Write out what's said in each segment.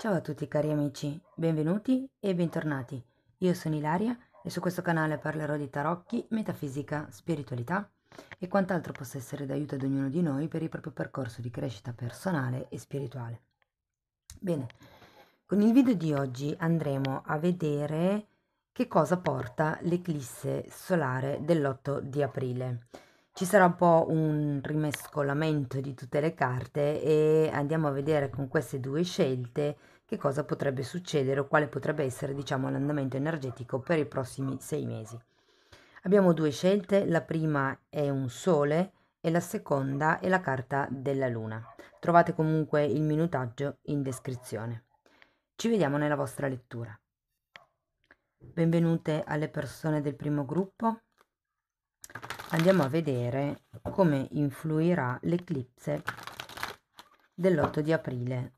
Ciao a tutti cari amici, benvenuti e bentornati. Io sono Ilaria e su questo canale parlerò di tarocchi, metafisica, spiritualità e quant'altro possa essere d'aiuto ad ognuno di noi per il proprio percorso di crescita personale e spirituale. Bene, con il video di oggi andremo a vedere che cosa porta l'eclisse solare dell'8 di aprile ci sarà un po' un rimescolamento di tutte le carte e andiamo a vedere con queste due scelte che cosa potrebbe succedere o quale potrebbe essere diciamo l'andamento energetico per i prossimi sei mesi. Abbiamo due scelte, la prima è un sole e la seconda è la carta della luna. Trovate comunque il minutaggio in descrizione. Ci vediamo nella vostra lettura. Benvenute alle persone del primo gruppo andiamo a vedere come influirà l'eclipse dell'8 di aprile.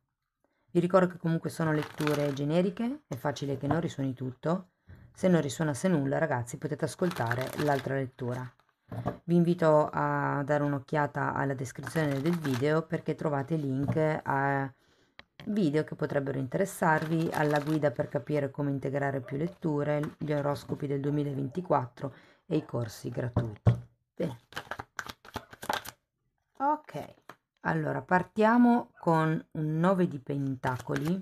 Vi ricordo che comunque sono letture generiche, è facile che non risuoni tutto. Se non risuonasse nulla, ragazzi, potete ascoltare l'altra lettura. Vi invito a dare un'occhiata alla descrizione del video perché trovate link a video che potrebbero interessarvi, alla guida per capire come integrare più letture, gli oroscopi del 2024 e i corsi gratuiti sette ok allora partiamo con un 9 di pentacoli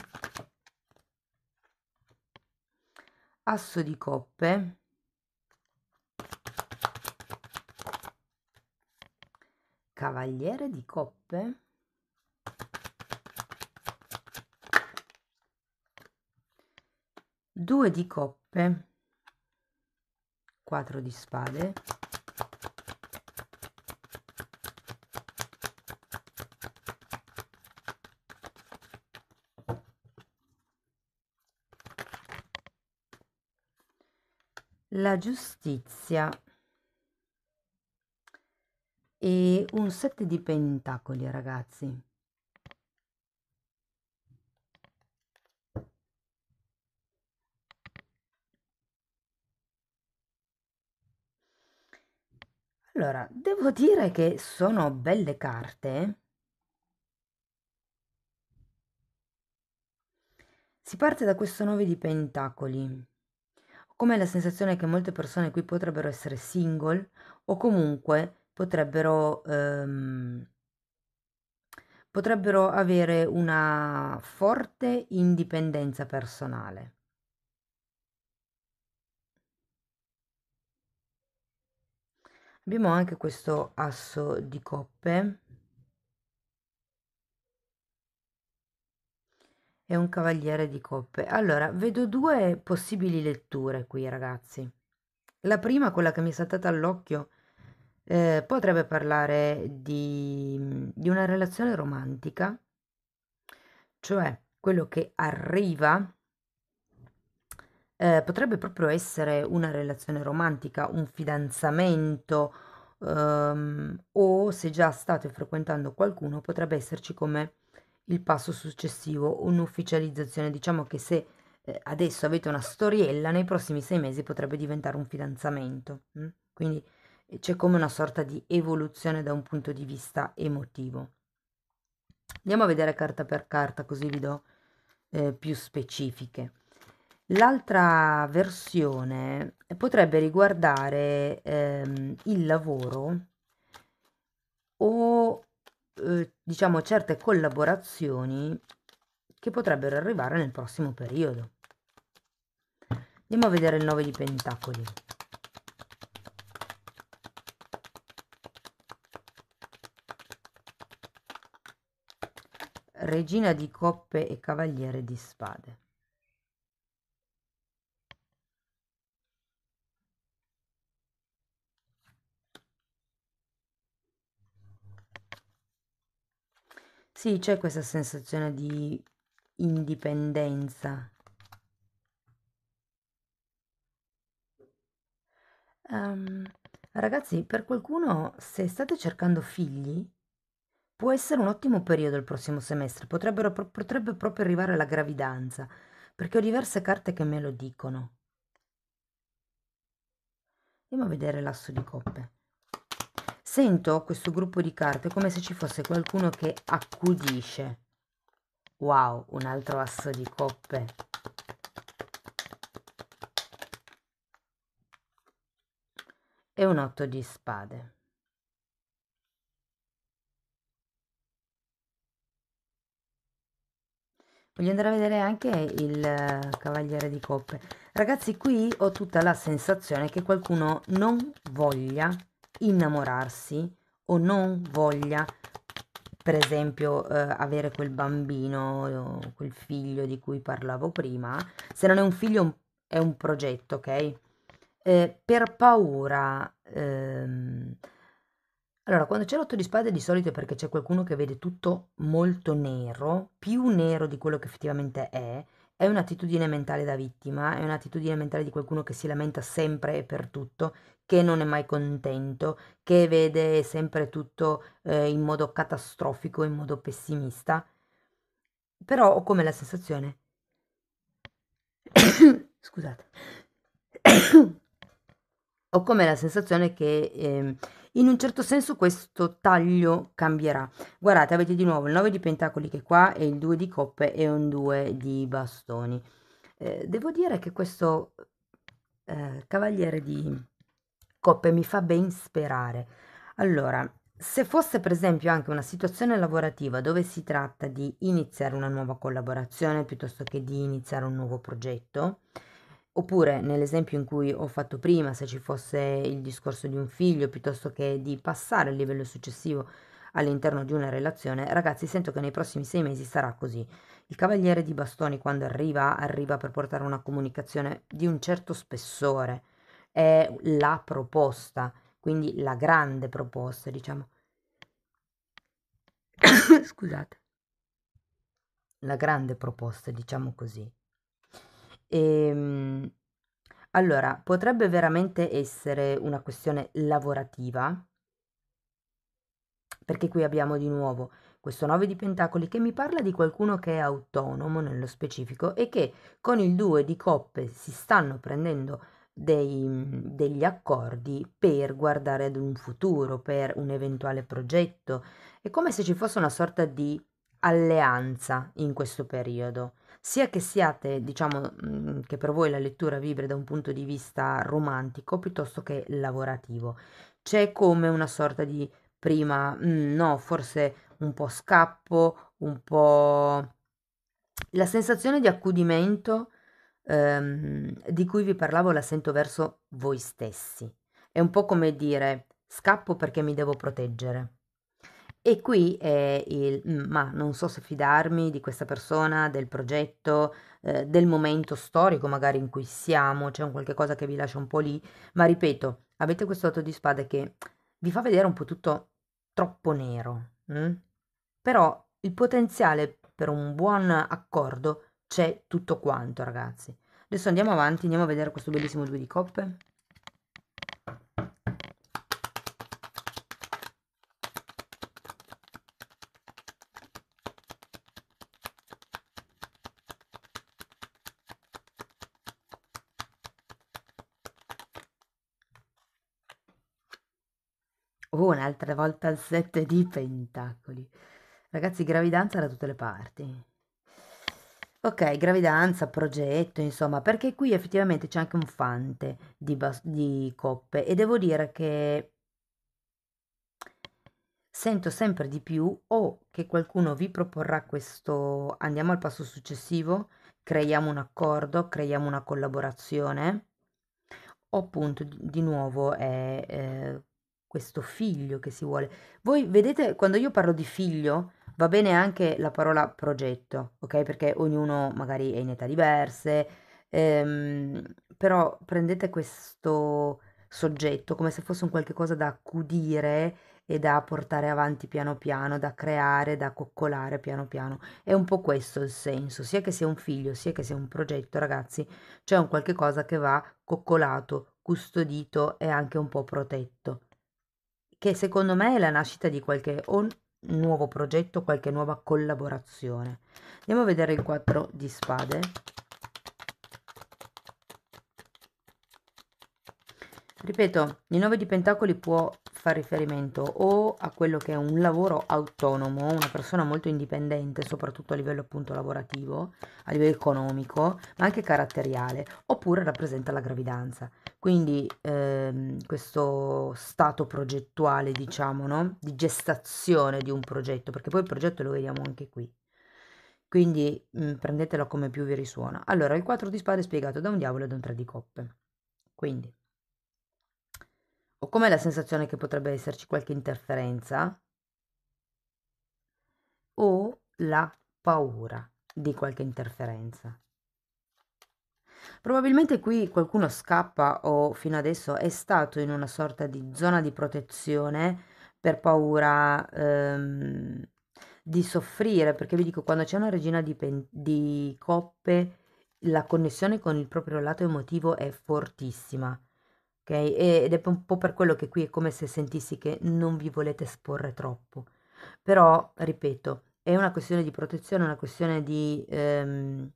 asso di coppe cavaliere di coppe due di coppe 4 di spade della giustizia e un 7 di pentacoli ragazzi Allora, devo dire che sono belle carte. Eh. Si parte da questo 9 di pentacoli come la sensazione che molte persone qui potrebbero essere single o comunque potrebbero, ehm, potrebbero avere una forte indipendenza personale. Abbiamo anche questo asso di coppe e un cavaliere di coppe. Allora, vedo due possibili letture qui, ragazzi. La prima, quella che mi è saltata all'occhio, eh, potrebbe parlare di, di una relazione romantica, cioè quello che arriva eh, potrebbe proprio essere una relazione romantica, un fidanzamento, um, o se già state frequentando qualcuno potrebbe esserci come il passo successivo, un'ufficializzazione. Diciamo che se eh, adesso avete una storiella, nei prossimi sei mesi potrebbe diventare un fidanzamento. Hm? Quindi eh, c'è come una sorta di evoluzione da un punto di vista emotivo. Andiamo a vedere carta per carta così vi do eh, più specifiche. L'altra versione potrebbe riguardare ehm, il lavoro o eh, diciamo certe collaborazioni che potrebbero arrivare nel prossimo periodo. Andiamo a vedere il 9 di pentacoli. Regina di coppe e cavaliere di spade. Sì, c'è questa sensazione di indipendenza. Ehm, ragazzi, per qualcuno, se state cercando figli, può essere un ottimo periodo il prossimo semestre, pro- potrebbe proprio arrivare la gravidanza, perché ho diverse carte che me lo dicono. Andiamo a vedere l'asso di coppe sento questo gruppo di carte come se ci fosse qualcuno che accudisce. Wow, un altro asso di coppe. E un otto di spade. Voglio andare a vedere anche il eh, cavaliere di coppe. Ragazzi, qui ho tutta la sensazione che qualcuno non voglia innamorarsi o non voglia, per esempio, eh, avere quel bambino, eh, quel figlio di cui parlavo prima, se non è un figlio è un progetto, ok? Eh, per paura... Ehm, allora, quando c'è l'otto di spade di solito è perché c'è qualcuno che vede tutto molto nero, più nero di quello che effettivamente è, è un'attitudine mentale da vittima, è un'attitudine mentale di qualcuno che si lamenta sempre e per tutto, che non è mai contento, che vede sempre tutto eh, in modo catastrofico, in modo pessimista. Però ho come la sensazione... Scusate. ho come la sensazione che... Eh, in un certo senso questo taglio cambierà. Guardate, avete di nuovo il 9 di pentacoli che è qua e il 2 di coppe e un 2 di bastoni. Eh, devo dire che questo eh, cavaliere di coppe mi fa ben sperare. Allora, se fosse per esempio anche una situazione lavorativa dove si tratta di iniziare una nuova collaborazione piuttosto che di iniziare un nuovo progetto, Oppure nell'esempio in cui ho fatto prima, se ci fosse il discorso di un figlio piuttosto che di passare al livello successivo all'interno di una relazione, ragazzi sento che nei prossimi sei mesi sarà così. Il cavaliere di bastoni quando arriva, arriva per portare una comunicazione di un certo spessore, è la proposta, quindi la grande proposta, diciamo. Scusate. La grande proposta, diciamo così. E, ehm, allora, potrebbe veramente essere una questione lavorativa, perché qui abbiamo di nuovo questo 9 di pentacoli che mi parla di qualcuno che è autonomo nello specifico e che con il 2 di coppe si stanno prendendo dei, mhmm, degli accordi per guardare ad un futuro, per un eventuale progetto. È come se ci fosse una sorta di alleanza in questo periodo sia che siate, diciamo, mhmm, che per voi la lettura vibri da un punto di vista romantico piuttosto che lavorativo. C'è come una sorta di prima, mhmm, no, forse un po' scappo, un po' la sensazione di accudimento ehm, di cui vi parlavo la sento verso voi stessi. È un po' come dire scappo perché mi devo proteggere e qui è il mm, ma non so se fidarmi di questa persona, del progetto, eh, del momento storico magari in cui siamo, c'è un qualche cosa che vi lascia un po' lì, ma ripeto, avete questo lato di spade che vi fa vedere un po' tutto troppo nero, mh? Mm? però il potenziale per un buon accordo c'è tutto quanto ragazzi. Adesso andiamo avanti, andiamo a vedere questo bellissimo due di coppe. altre volte al sette di pentacoli. Ragazzi, gravidanza da tutte le parti. Ok, gravidanza, progetto, insomma, perché qui effettivamente c'è anche un fante di, di coppe e devo dire che sento sempre di più o che qualcuno vi proporrà questo andiamo al passo successivo, creiamo un accordo, creiamo una collaborazione, o appunto di nuovo è eh, questo figlio che si vuole. Voi vedete, quando io parlo di figlio, va bene anche la parola progetto, ok? Perché ognuno magari è in età diverse, ehm, però prendete questo soggetto come se fosse un qualche cosa da accudire e da portare avanti piano piano, da creare, da coccolare piano piano. È un po' questo il senso, sia che sia un figlio, sia che sia un progetto, ragazzi, c'è un qualche cosa che va coccolato, custodito e anche un po' protetto che secondo me è la nascita di qualche nuovo progetto, qualche nuova collaborazione. Andiamo a vedere il 4 di spade. Ripeto, il 9 di pentacoli può fa riferimento o a quello che è un lavoro autonomo, una persona molto indipendente, soprattutto a livello appunto lavorativo, a livello economico, ma anche caratteriale, oppure rappresenta la gravidanza. Quindi ehm, questo stato progettuale, diciamo, no? di gestazione di un progetto, perché poi il progetto lo vediamo anche qui. Quindi mh, mm, prendetelo come più vi risuona. Allora, il 4 di spade è spiegato da un diavolo e da un 3 di coppe. Quindi ho come la sensazione che potrebbe esserci qualche interferenza? O la paura di qualche interferenza? Probabilmente qui qualcuno scappa o fino adesso è stato in una sorta di zona di protezione per paura ehm, di soffrire, perché vi dico, quando c'è una regina di, pen- di coppe, la connessione con il proprio lato emotivo è fortissima ok? Ed è un po' per quello che qui è come se sentissi che non vi volete esporre troppo. Però, ripeto, è una questione di protezione, una questione di ehm,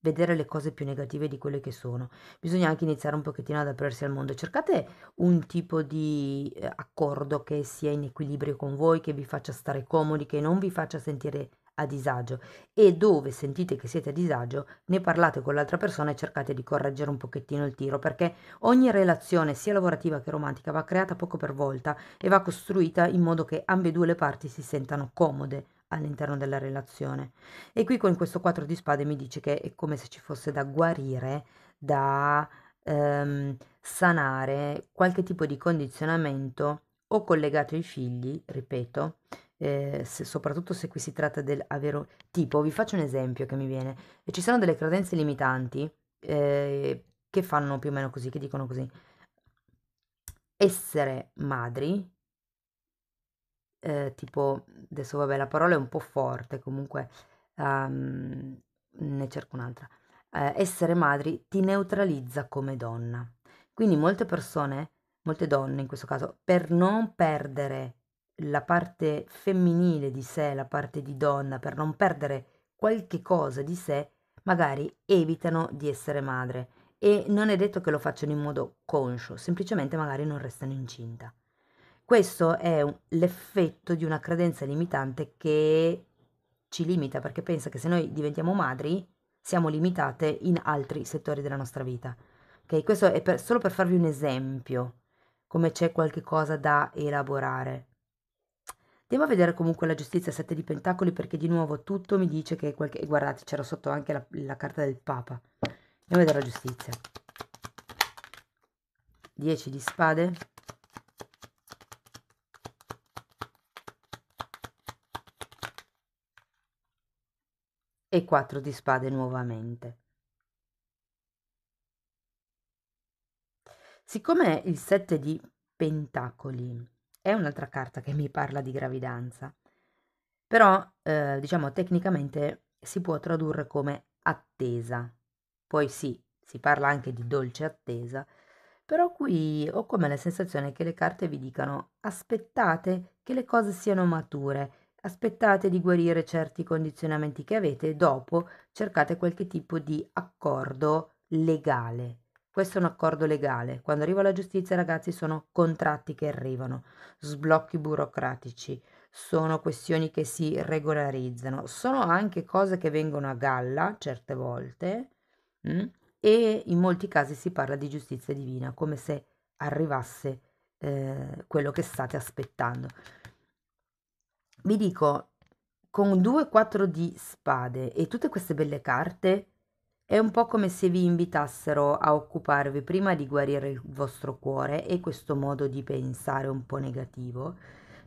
vedere le cose più negative di quelle che sono. Bisogna anche iniziare un pochettino ad aprirsi al mondo. Cercate un tipo di eh, accordo che sia in equilibrio con voi, che vi faccia stare comodi, che non vi faccia sentire a disagio e dove sentite che siete a disagio ne parlate con l'altra persona e cercate di correggere un pochettino il tiro perché ogni relazione sia lavorativa che romantica va creata poco per volta e va costruita in modo che ambedue le parti si sentano comode all'interno della relazione e qui con questo 4 di spade mi dice che è come se ci fosse da guarire da ehm, sanare qualche tipo di condizionamento o collegato ai figli ripeto eh, se, soprattutto se qui si tratta del avere... Tipo, vi faccio un esempio che mi viene. Ci sono delle credenze limitanti eh, che fanno più o meno così, che dicono così. Essere madri, eh, tipo, adesso vabbè la parola è un po' forte, comunque um, ne cerco un'altra. Eh, essere madri ti neutralizza come donna. Quindi molte persone, molte donne in questo caso, per non perdere la parte femminile di sé, la parte di donna, per non perdere qualche cosa di sé, magari evitano di essere madre e non è detto che lo facciano in modo conscio, semplicemente magari non restano incinta. Questo è un, l'effetto di una credenza limitante che ci limita perché pensa che se noi diventiamo madri siamo limitate in altri settori della nostra vita. Okay? Questo è per, solo per farvi un esempio, come c'è qualche cosa da elaborare. Devo vedere comunque la giustizia a sette di pentacoli perché di nuovo tutto mi dice che qualche... guardate, c'era sotto anche la, la, carta del Papa. Devo vedere la giustizia. 10 di spade. E 4 di spade nuovamente. Siccome il 7 di pentacoli è un'altra carta che mi parla di gravidanza. Però, eh, diciamo, tecnicamente si può tradurre come attesa. Poi sì, si parla anche di dolce attesa, però qui ho come la sensazione che le carte vi dicano aspettate che le cose siano mature, aspettate di guarire certi condizionamenti che avete e dopo cercate qualche tipo di accordo legale, questo è un accordo legale. Quando arriva la giustizia, ragazzi, sono contratti che arrivano, sblocchi burocratici, sono questioni che si regolarizzano, sono anche cose che vengono a galla certe volte mh? Mm, e in molti casi si parla di giustizia divina, come se arrivasse eh, quello che state aspettando. Vi dico, con 2-4 di spade e tutte queste belle carte, è un po' come se vi invitassero a occuparvi prima di guarire il vostro cuore e questo modo di pensare un po' negativo,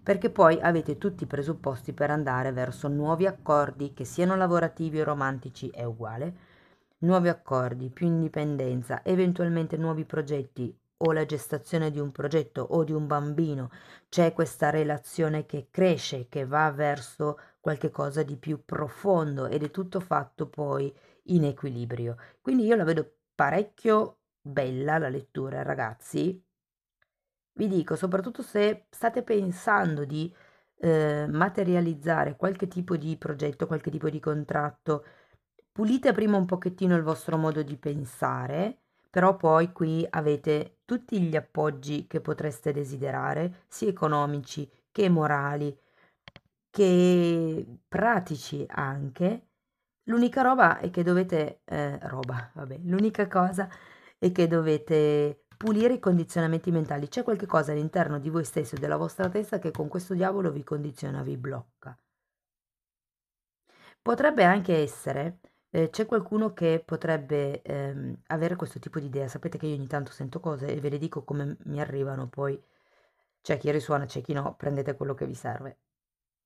perché poi avete tutti i presupposti per andare verso nuovi accordi, che siano lavorativi o romantici, è uguale, nuovi accordi, più indipendenza, eventualmente nuovi progetti o la gestazione di un progetto o di un bambino, c'è questa relazione che cresce, che va verso qualche cosa di più profondo ed è tutto fatto poi in equilibrio. Quindi io la vedo parecchio bella la lettura, ragazzi. Vi dico, soprattutto se state pensando di eh, materializzare qualche tipo di progetto, qualche tipo di contratto, pulite prima un pochettino il vostro modo di pensare, però poi qui avete tutti gli appoggi che potreste desiderare, sia economici che morali, che pratici anche, L'unica roba è che dovete, eh, roba, vabbè, l'unica cosa è che dovete pulire i condizionamenti mentali. C'è qualche cosa all'interno di voi stesso, della vostra testa, che con questo diavolo vi condiziona, vi blocca. Potrebbe anche essere, eh, c'è qualcuno che potrebbe ehm, avere questo tipo di idea. Sapete che io ogni tanto sento cose e ve le dico come mi arrivano, poi c'è chi risuona, c'è chi no, prendete quello che vi serve.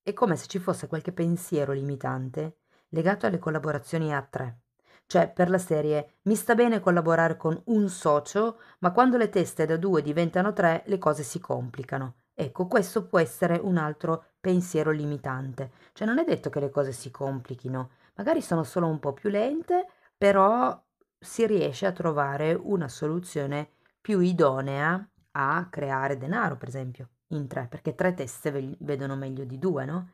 È come se ci fosse qualche pensiero limitante legato alle collaborazioni a tre. Cioè, per la serie, mi sta bene collaborare con un socio, ma quando le teste da due diventano tre, le cose si complicano. Ecco, questo può essere un altro pensiero limitante. Cioè, non è detto che le cose si complichino, magari sono solo un po' più lente, però si riesce a trovare una soluzione più idonea a creare denaro, per esempio, in tre, perché tre teste vedono meglio di due, no?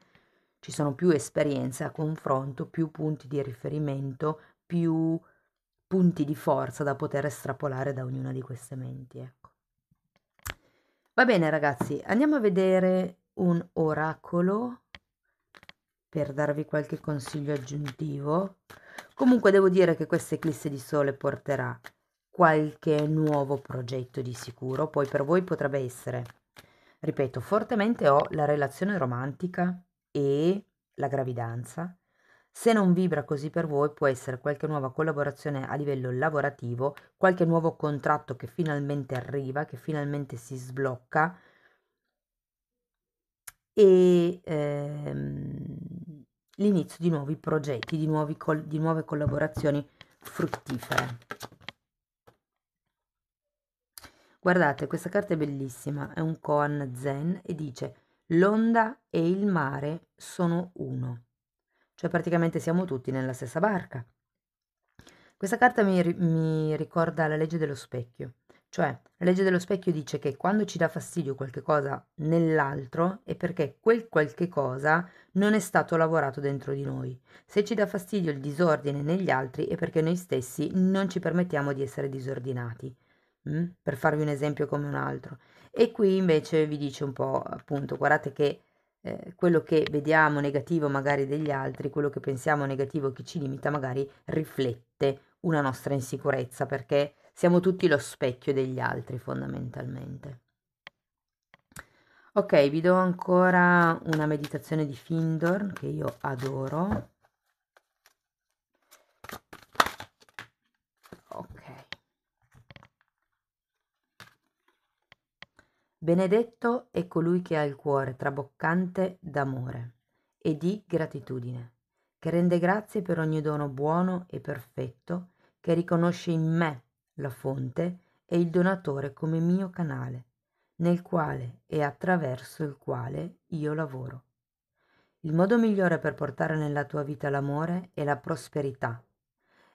ci sono più esperienze a confronto, più punti di riferimento, più punti di forza da poter estrapolare da ognuna di queste menti. Ecco. Va bene ragazzi, andiamo a vedere un oracolo per darvi qualche consiglio aggiuntivo. Comunque devo dire che questa eclisse di sole porterà qualche nuovo progetto di sicuro, poi per voi potrebbe essere, ripeto, fortemente ho la relazione romantica, e la gravidanza. Se non vibra così per voi può essere qualche nuova collaborazione a livello lavorativo, qualche nuovo contratto che finalmente arriva, che finalmente si sblocca e ehm, l'inizio di nuovi progetti, di, nuovi col- di nuove collaborazioni fruttifere. Guardate, questa carta è bellissima, è un koan zen e dice l'onda e il mare sono uno. Cioè praticamente siamo tutti nella stessa barca. Questa carta mi, mi ricorda la legge dello specchio. Cioè, la legge dello specchio dice che quando ci dà fastidio qualche cosa nell'altro è perché quel qualche cosa non è stato lavorato dentro di noi. Se ci dà fastidio il disordine negli altri è perché noi stessi non ci permettiamo di essere disordinati. Mm? Per farvi un esempio come un altro, e qui invece vi dice un po', appunto, guardate che eh, quello che vediamo negativo magari degli altri, quello che pensiamo negativo che ci limita magari riflette una nostra insicurezza perché siamo tutti lo specchio degli altri fondamentalmente. Ok, vi do ancora una meditazione di Findor che io adoro Benedetto è colui che ha il cuore traboccante d'amore e di gratitudine, che rende grazie per ogni dono buono e perfetto, che riconosce in me la fonte e il donatore come mio canale, nel quale e attraverso il quale io lavoro. Il modo migliore per portare nella tua vita l'amore è la prosperità,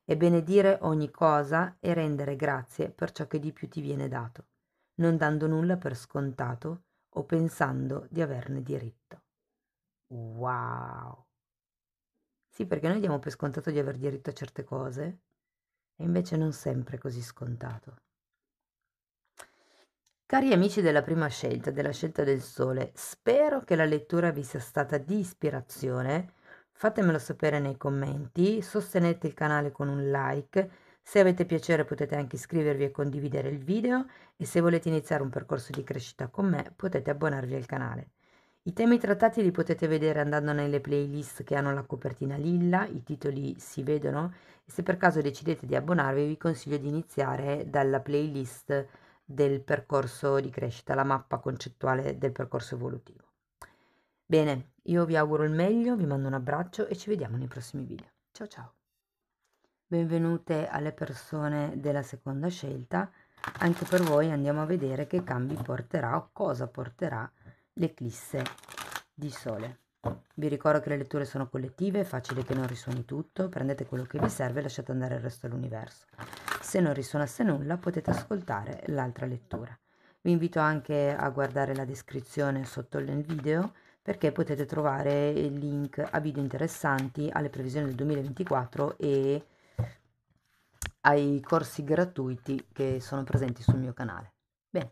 e benedire ogni cosa e rendere grazie per ciò che di più ti viene dato non dando nulla per scontato o pensando di averne diritto. Wow! Sì, perché noi diamo per scontato di aver diritto a certe cose e invece non sempre così scontato. Cari amici della prima scelta, della scelta del sole, spero che la lettura vi sia stata di ispirazione. Fatemelo sapere nei commenti, sostenete il canale con un like se avete piacere potete anche iscrivervi e condividere il video e se volete iniziare un percorso di crescita con me potete abbonarvi al canale. I temi trattati li potete vedere andando nelle playlist che hanno la copertina lilla, i titoli si vedono e se per caso decidete di abbonarvi vi consiglio di iniziare dalla playlist del percorso di crescita, la mappa concettuale del percorso evolutivo. Bene, io vi auguro il meglio, vi mando un abbraccio e ci vediamo nei prossimi video. Ciao ciao! benvenute alle persone della seconda scelta, anche per voi andiamo a vedere che cambi porterà o cosa porterà l'eclisse di sole. Vi ricordo che le letture sono collettive, è facile che non risuoni tutto, prendete quello che vi serve e lasciate andare il resto dell'universo. Se non risuonasse nulla potete ascoltare l'altra lettura. Vi invito anche a guardare la descrizione sotto il video perché potete trovare il link a video interessanti alle previsioni del 2024 e ai corsi gratuiti che sono presenti sul mio canale. Bene,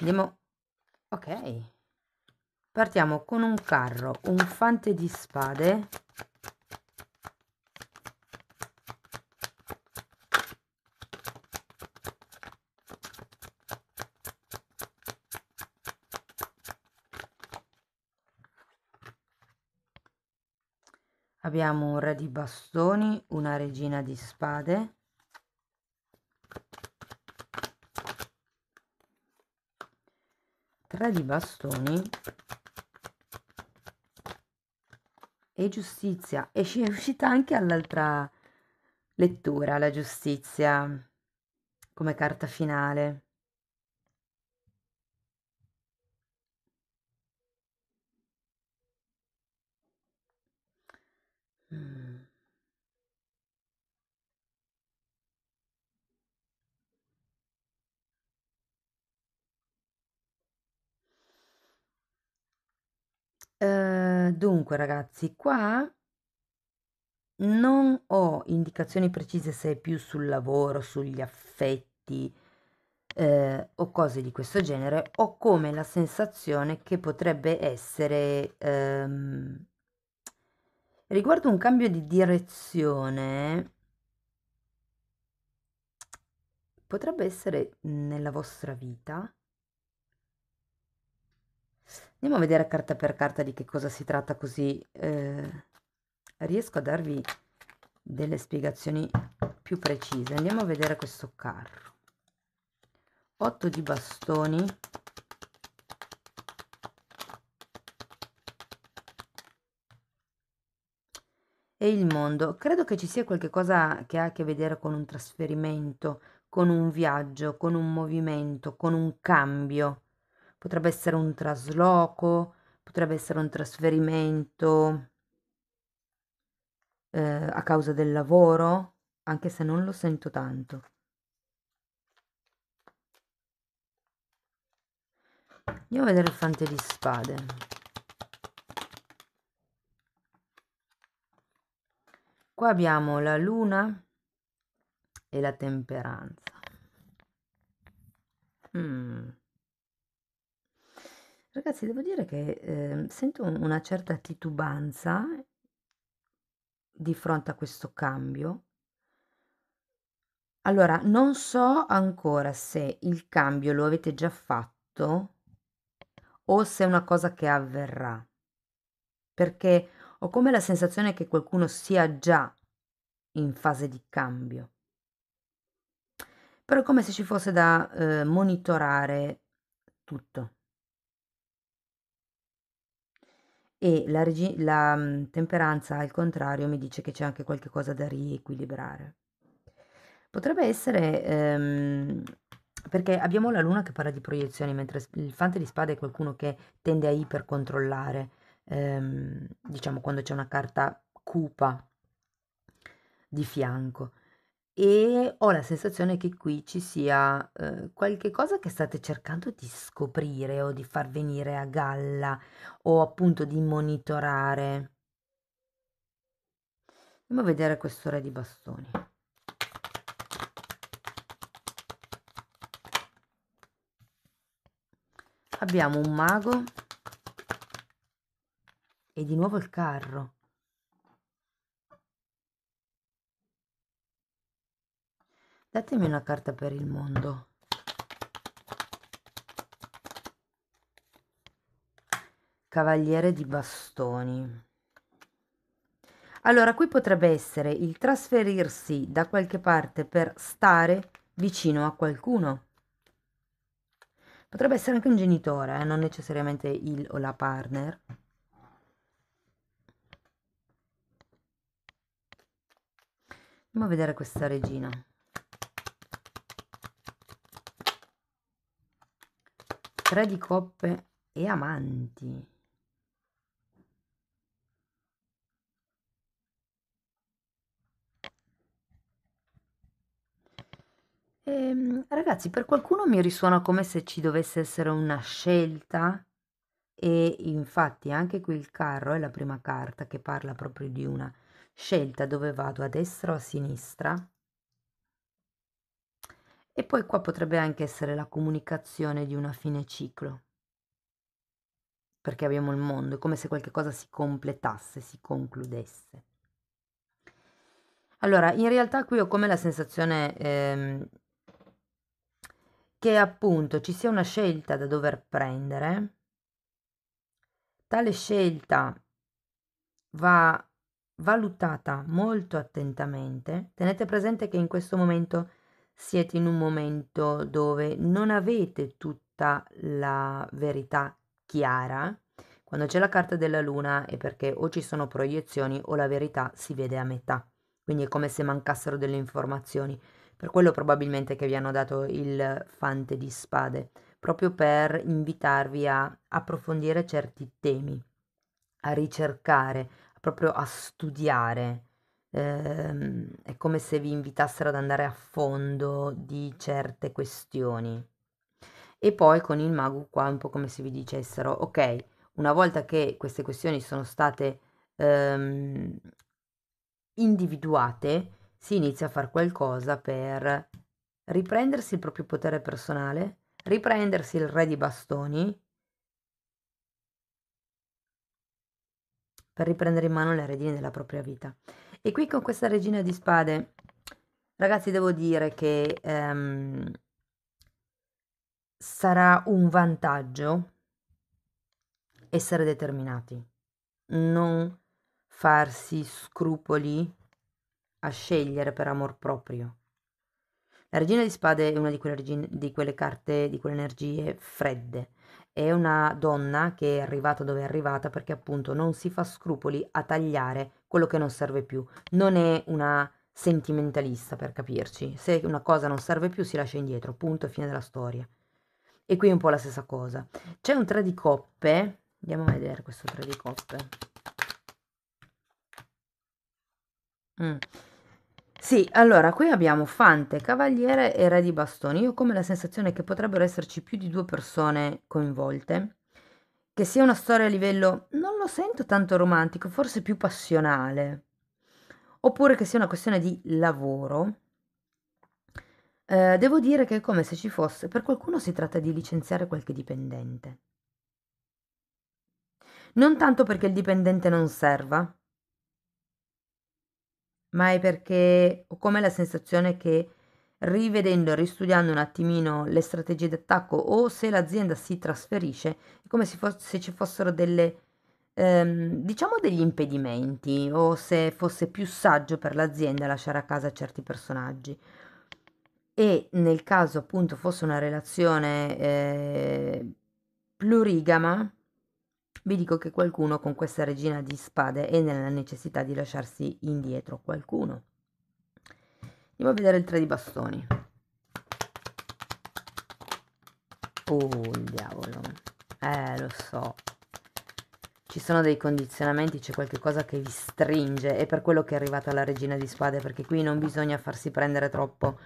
andiamo. Ok, partiamo con un carro, un fante di spade abbiamo un re di bastoni, una regina di spade, tre di bastoni e giustizia. E ci è uscita anche all'altra lettura la giustizia come carta finale. Mm. Eh, dunque ragazzi, qua non ho indicazioni precise se è più sul lavoro, sugli affetti, ehm, o cose di questo genere, ho come la sensazione che potrebbe essere, ehm Riguardo un cambio di direzione, potrebbe essere nella vostra vita. Andiamo a vedere carta per carta di che cosa si tratta così eh, riesco a darvi delle spiegazioni più precise. Andiamo a vedere questo carro. 8 di bastoni, e il mondo. Credo che ci sia qualcosa che ha a che vedere con un trasferimento, con un viaggio, con un movimento, con un cambio. Potrebbe essere un trasloco, potrebbe essere un trasferimento eh, a causa del lavoro, anche se non lo sento tanto. Andiamo a vedere il fante di spade. Qua abbiamo la luna e la temperanza. Mm. Ragazzi, devo dire che eh, sento una certa titubanza di fronte a questo cambio. Allora, non so ancora se il cambio lo avete già fatto o se è una cosa che avverrà, perché ho come la sensazione che qualcuno sia già in fase di cambio. Però è come se ci fosse da eh, monitorare tutto. E la, regi- la mm, temperanza, al contrario, mi dice che c'è anche qualche cosa da riequilibrare. Potrebbe essere ehm, perché abbiamo la luna che parla di proiezioni, mentre il fante di spada è qualcuno che tende a ipercontrollare ehm, diciamo quando c'è una carta cupa di fianco e ho la sensazione che qui ci sia eh, qualche cosa che state cercando di scoprire o di far venire a galla o appunto di monitorare. Andiamo a vedere questo re di bastoni. Abbiamo un mago e di nuovo il carro. Datemi una carta per il mondo. Cavaliere di bastoni. Allora, qui potrebbe essere il trasferirsi da qualche parte per stare vicino a qualcuno. Potrebbe essere anche un genitore, eh? non necessariamente il o la partner. andiamo a vedere questa regina tre di coppe e amanti ehm, ragazzi per qualcuno mi risuona come se ci dovesse essere una scelta e infatti anche qui il carro è la prima carta che parla proprio di una scelta dove vado a destra o a sinistra e poi qua potrebbe anche essere la comunicazione di una fine ciclo perché abbiamo il mondo, è come se qualche cosa si completasse, si concludesse. Allora, in realtà qui ho come la sensazione ehm, che appunto ci sia una scelta da dover prendere, tale scelta va valutata molto attentamente, tenete presente che in questo momento siete in un momento dove non avete tutta la verità chiara. Quando c'è la carta della luna è perché o ci sono proiezioni o la verità si vede a metà. Quindi è come se mancassero delle informazioni. Per quello probabilmente che vi hanno dato il fante di spade, proprio per invitarvi a approfondire certi temi, a ricercare, proprio a studiare. Ehm, è come se vi invitassero ad andare a fondo di certe questioni. E poi con il mago qua è un po' come se vi dicessero, ok, una volta che queste questioni sono state ehm, individuate, si inizia a fare qualcosa per riprendersi il proprio potere personale, riprendersi il re di bastoni per riprendere in mano le redini della propria vita. E qui con questa regina di spade, ragazzi, devo dire che ehm, sarà un vantaggio essere determinati, non farsi scrupoli a scegliere per amor proprio. La regina di spade è una di quelle, regine, di quelle carte, di quelle energie fredde, è una donna che è arrivata dove è arrivata perché appunto non si fa scrupoli a tagliare quello che non serve più. Non è una sentimentalista per capirci. Se una cosa non serve più si lascia indietro, punto e fine della storia. E qui è un po' la stessa cosa. C'è un 3 di coppe. Andiamo a vedere questo 3 di coppe. Mm. Sì, allora qui abbiamo Fante, Cavaliere e Re di Bastoni. Io ho come la sensazione che potrebbero esserci più di due persone coinvolte, che sia una storia a livello, non lo sento tanto romantico, forse più passionale, oppure che sia una questione di lavoro. Eh, devo dire che è come se ci fosse, per qualcuno si tratta di licenziare qualche dipendente. Non tanto perché il dipendente non serva, ma è perché ho come la sensazione che rivedendo e ristudiando un attimino le strategie d'attacco o se l'azienda si trasferisce, è come se, fo- se ci fossero delle, ehm, diciamo degli impedimenti o se fosse più saggio per l'azienda lasciare a casa certi personaggi. E nel caso appunto fosse una relazione eh, plurigama, vi dico che qualcuno con questa regina di spade è nella necessità di lasciarsi indietro qualcuno. Andiamo a vedere il 3 di bastoni. Oh, il diavolo. Eh, lo so. Ci sono dei condizionamenti, c'è qualcosa che vi stringe. È per quello che è arrivata la regina di spade, perché qui non bisogna farsi prendere troppo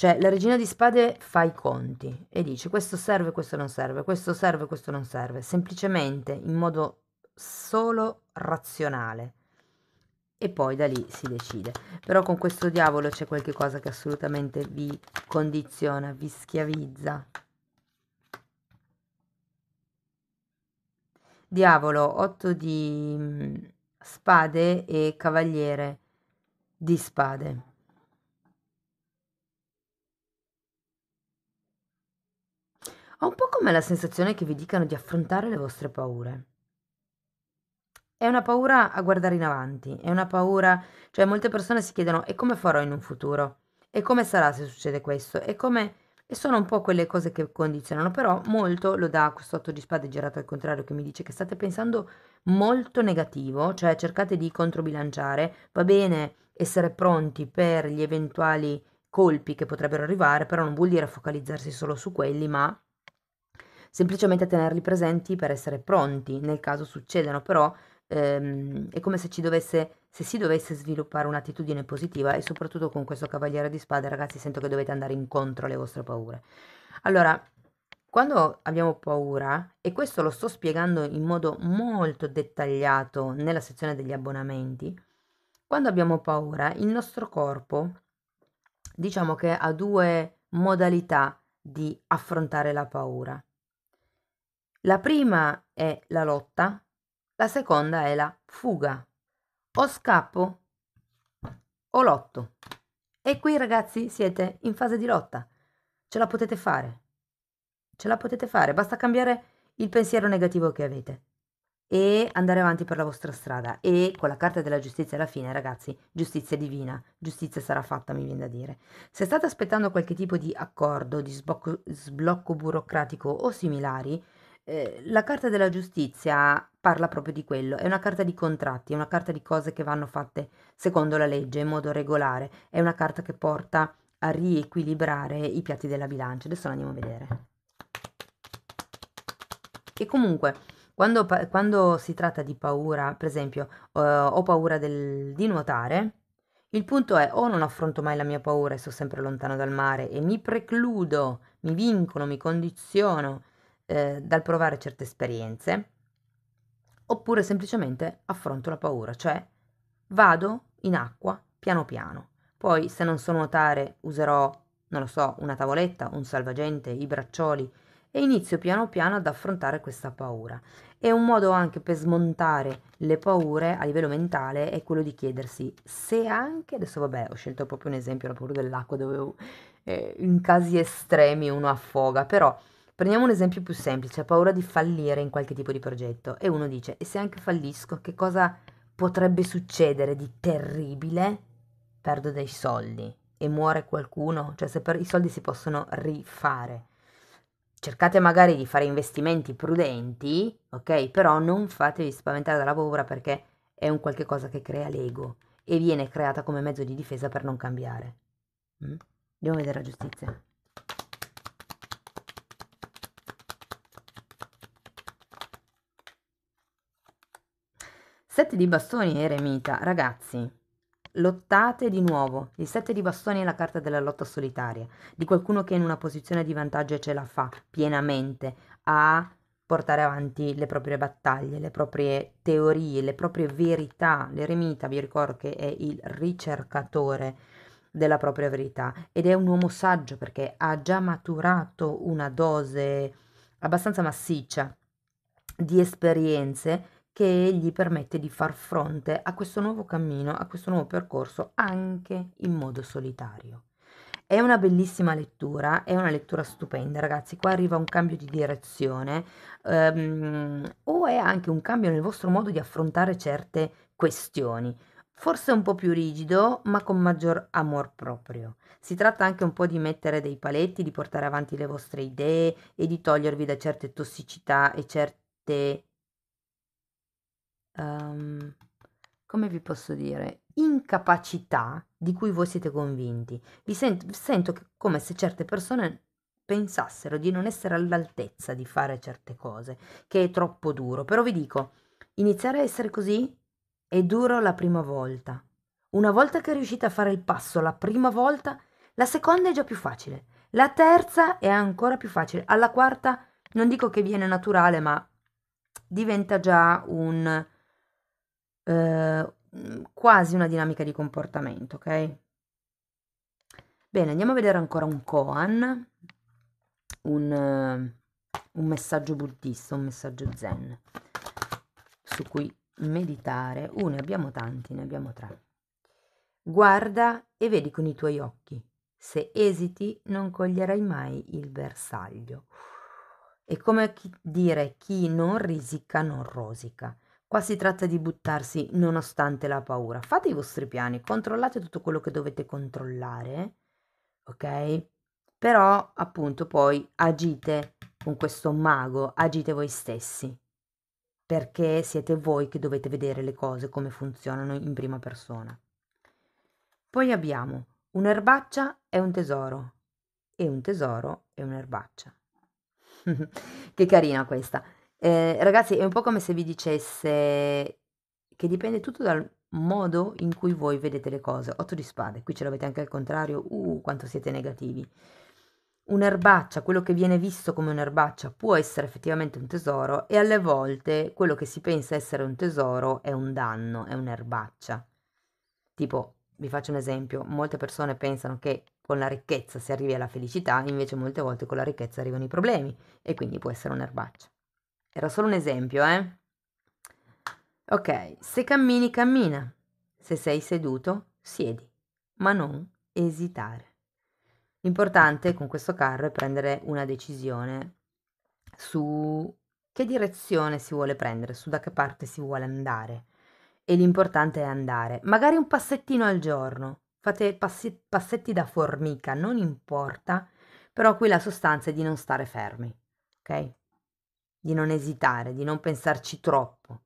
cioè la regina di spade fa i conti e dice questo serve, questo non serve, questo serve, questo non serve, semplicemente in modo solo razionale. E poi da lì si decide. Però con questo diavolo c'è qualche cosa che assolutamente vi condiziona, vi schiavizza. Diavolo, 8 di mm, spade e cavaliere di spade. Ho un po' come la sensazione che vi dicano di affrontare le vostre paure. È una paura a guardare in avanti, è una paura, cioè molte persone si chiedono e come farò in un futuro? E come sarà se succede questo? E come... E sono un po' quelle cose che condizionano, però molto lo dà questo otto di spade girato al contrario che mi dice che state pensando molto negativo, cioè cercate di controbilanciare, va bene essere pronti per gli eventuali colpi che potrebbero arrivare, però non vuol dire focalizzarsi solo su quelli, ma semplicemente a tenerli presenti per essere pronti nel caso succedano, però ehm, è come se, ci dovesse, se si dovesse sviluppare un'attitudine positiva e soprattutto con questo cavaliere di spade, ragazzi, sento che dovete andare incontro alle vostre paure. Allora, quando abbiamo paura, e questo lo sto spiegando in modo molto dettagliato nella sezione degli abbonamenti, quando abbiamo paura il nostro corpo diciamo che ha due modalità di affrontare la paura. La prima è la lotta, la seconda è la fuga. O scappo o lotto. E qui ragazzi siete in fase di lotta. Ce la potete fare. Ce la potete fare, basta cambiare il pensiero negativo che avete e andare avanti per la vostra strada e con la carta della giustizia alla fine ragazzi giustizia divina giustizia sarà fatta mi viene da dire se state aspettando qualche tipo di accordo di sbocco, sblocco burocratico o similari eh, la carta della giustizia parla proprio di quello, è una carta di contratti, è una carta di cose che vanno fatte secondo la legge, in modo regolare, è una carta che porta a riequilibrare i piatti della bilancia. Adesso andiamo a vedere. E comunque, quando, quando si tratta di paura, per esempio, eh, ho paura del, di nuotare, il punto è o non affronto mai la mia paura e sto sempre lontano dal mare e mi precludo, mi vincono, mi condiziono eh, dal provare certe esperienze, oppure semplicemente affronto la paura, cioè vado in acqua piano piano. Poi se non so nuotare userò, non lo so, una tavoletta, un salvagente, i braccioli e inizio piano piano ad affrontare questa paura. È un modo anche per smontare le paure a livello mentale è quello di chiedersi se anche, adesso vabbè ho scelto proprio un esempio, la paura dell'acqua dove eh, in casi estremi uno affoga, però Prendiamo un esempio più semplice, ha paura di fallire in qualche tipo di progetto e uno dice, e se anche fallisco, che cosa potrebbe succedere di terribile? Perdo dei soldi e muore qualcuno, cioè se per, i soldi si possono rifare. Cercate magari di fare investimenti prudenti, ok? Però non fatevi spaventare dalla paura perché è un qualche cosa che crea l'ego e viene creata come mezzo di difesa per non cambiare. Mm? a vedere la giustizia. Sette di bastoni eremita, ragazzi. Lottate di nuovo. Il sette di bastoni è la carta della lotta solitaria, di qualcuno che in una posizione di vantaggio ce la fa pienamente a portare avanti le proprie battaglie, le proprie teorie, le proprie verità. L'eremita, vi ricordo che è il ricercatore della propria verità ed è un uomo saggio perché ha già maturato una dose abbastanza massiccia di esperienze che gli permette di far fronte a questo nuovo cammino, a questo nuovo percorso anche in modo solitario. È una bellissima lettura, è una lettura stupenda ragazzi, qua arriva un cambio di direzione ehm, o è anche un cambio nel vostro modo di affrontare certe questioni forse un po' più rigido, ma con maggior amor proprio. Si tratta anche un po' di mettere dei paletti, di portare avanti le vostre idee e di togliervi da certe tossicità e certe um, come vi posso dire, incapacità di cui voi siete convinti. Vi, sento, sento che, come se certe persone pensassero di non essere all'altezza di fare certe cose, che è troppo duro. Però vi dico, iniziare a essere così è duro la prima volta. Una volta che riuscite a fare il passo la prima volta, la seconda è già più facile, la terza è ancora più facile, alla quarta non dico che viene naturale, ma diventa già un Ehm, quasi una dinamica di comportamento, ok? Bene, andiamo a vedere ancora un koan, un, un messaggio buddista, un messaggio zen, su cui meditare. Uh, ne abbiamo tanti, ne abbiamo tre. Guarda e vedi con i tuoi occhi. Se esiti, non coglierai mai il bersaglio. È come chi dire chi non risica non rosica. Qua si tratta di buttarsi nonostante la paura. Fate i vostri piani, controllate tutto quello che dovete controllare, ok? Però appunto poi agite con questo mago, agite voi stessi, perché siete voi che dovete vedere le cose come funzionano in prima persona. Poi abbiamo un'erbaccia è un tesoro e un tesoro è un'erbaccia. che carina questa. Ehm, ragazzi è un po' come se vi dicesse che dipende tutto dal modo in cui voi vedete le cose. Otto di spade, qui ce l'avete anche al contrario, uh, quanto siete negativi. Un'erbaccia, quello che viene visto come un'erbaccia può essere effettivamente un tesoro e alle volte quello che si pensa essere un tesoro è un danno, è un'erbaccia. Tipo, vi faccio un esempio, molte persone pensano che con la ricchezza si arrivi alla felicità, invece molte volte con la ricchezza arrivano i problemi e quindi può essere un'erbaccia. Era solo un esempio, eh? Ok, se cammini, cammina. Se sei seduto, siedi, ma non esitare. L'importante con questo carro è prendere una decisione su che direzione si vuole prendere, su da che parte si vuole andare. E l'importante è andare, magari un passettino al giorno. Fate passi, passetti da formica, non importa, però qui la sostanza è di non stare fermi, ok? di non esitare, di non pensarci troppo.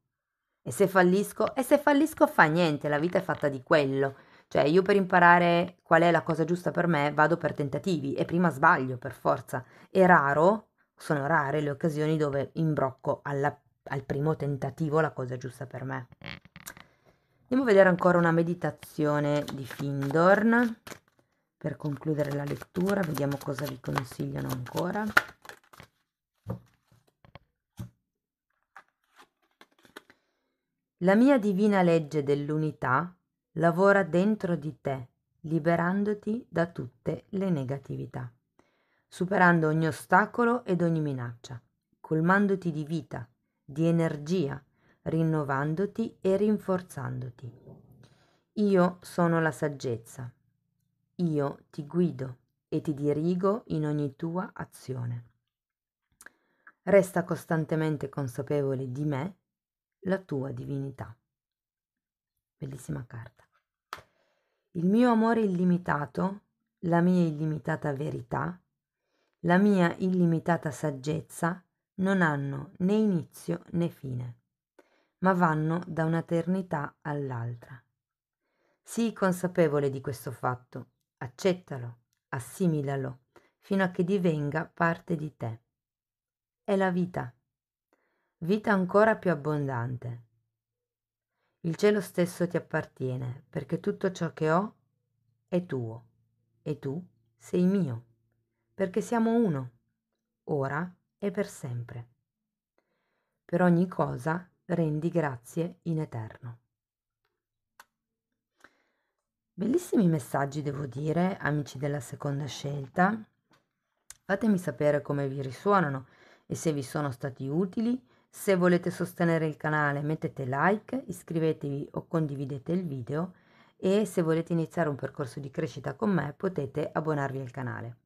E se fallisco? E se fallisco fa niente, la vita è fatta di quello. Cioè io per imparare qual è la cosa giusta per me vado per tentativi e prima sbaglio per forza. È raro, sono rare le occasioni dove imbrocco alla, al primo tentativo la cosa giusta per me. Andiamo a vedere ancora una meditazione di Findorn per concludere la lettura, vediamo cosa vi consigliano ancora. La mia divina legge dell'unità lavora dentro di te, liberandoti da tutte le negatività, superando ogni ostacolo ed ogni minaccia, colmandoti di vita, di energia, rinnovandoti e rinforzandoti. Io sono la saggezza. Io ti guido e ti dirigo in ogni tua azione. Resta costantemente consapevole di me la tua divinità. Bellissima carta. Il mio amore illimitato, la mia illimitata verità, la mia illimitata saggezza non hanno né inizio né fine, ma vanno da un'eternità all'altra. Sii consapevole di questo fatto, accettalo, assimilalo, fino a che divenga parte di te. È la vita vita ancora più abbondante. Il cielo stesso ti appartiene, perché tutto ciò che ho è tuo e tu sei mio, perché siamo uno, ora e per sempre. Per ogni cosa rendi grazie in eterno. Bellissimi messaggi, devo dire, amici della seconda scelta. Fatemi sapere come vi risuonano e se vi sono stati utili se volete sostenere il canale mettete like, iscrivetevi o condividete il video e se volete iniziare un percorso di crescita con me potete abbonarvi al canale.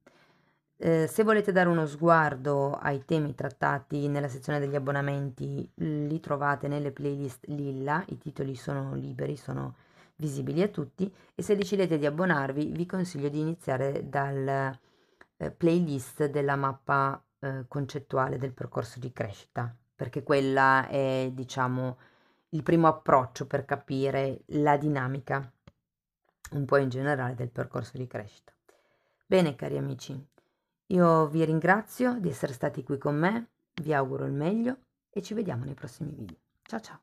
Eh, se volete dare uno sguardo ai temi trattati nella sezione degli abbonamenti, li trovate nelle playlist Lilla, i titoli sono liberi, sono visibili a tutti e se decidete di abbonarvi vi consiglio di iniziare dal eh, playlist della mappa eh, concettuale del percorso di crescita perché quella è, diciamo, il primo approccio per capire la dinamica un po' in generale del percorso di crescita. Bene, cari amici, io vi ringrazio di essere stati qui con me, vi auguro il meglio e ci vediamo nei prossimi video. Ciao ciao!